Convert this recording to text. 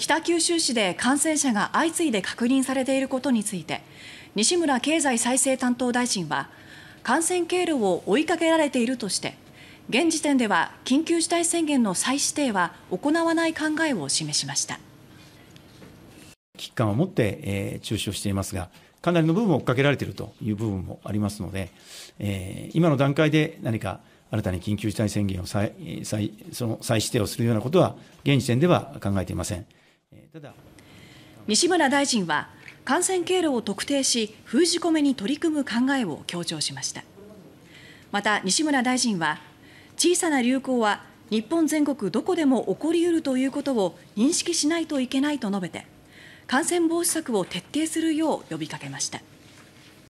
北九州市で感染者が相次いで確認されていることについて西村経済再生担当大臣は感染経路を追いかけられているとして現時点では緊急事態宣言の再指定は行わない考えを示しました危機感を持って、えー、中止をしていますがかなりの部分を追っかけられているという部分もありますので、えー、今の段階で何か新たに緊急事態宣言を再再その再指定をするようなことは現時点では考えていません。西村大臣は感染経路を特定し封じ込めに取り組む考えを強調しましたまた西村大臣は小さな流行は日本全国どこでも起こりうるということを認識しないといけないと述べて感染防止策を徹底するよう呼びかけました。